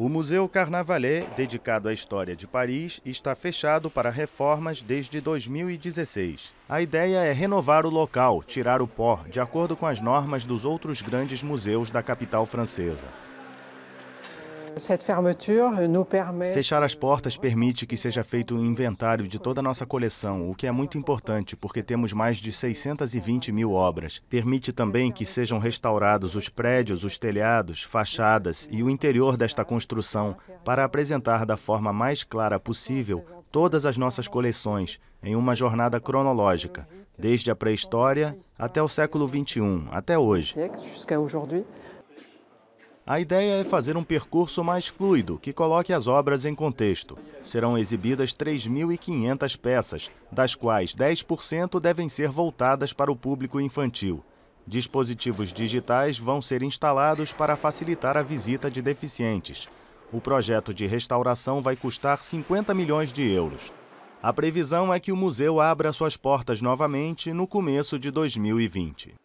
O Museu Carnavalé, dedicado à história de Paris, está fechado para reformas desde 2016. A ideia é renovar o local, tirar o pó, de acordo com as normas dos outros grandes museus da capital francesa. Fechar as portas permite que seja feito um inventário de toda a nossa coleção, o que é muito importante, porque temos mais de 620 mil obras. Permite também que sejam restaurados os prédios, os telhados, fachadas e o interior desta construção, para apresentar da forma mais clara possível todas as nossas coleções em uma jornada cronológica, desde a pré-história até o século XXI, até hoje. A ideia é fazer um percurso mais fluido, que coloque as obras em contexto. Serão exibidas 3.500 peças, das quais 10% devem ser voltadas para o público infantil. Dispositivos digitais vão ser instalados para facilitar a visita de deficientes. O projeto de restauração vai custar 50 milhões de euros. A previsão é que o museu abra suas portas novamente no começo de 2020.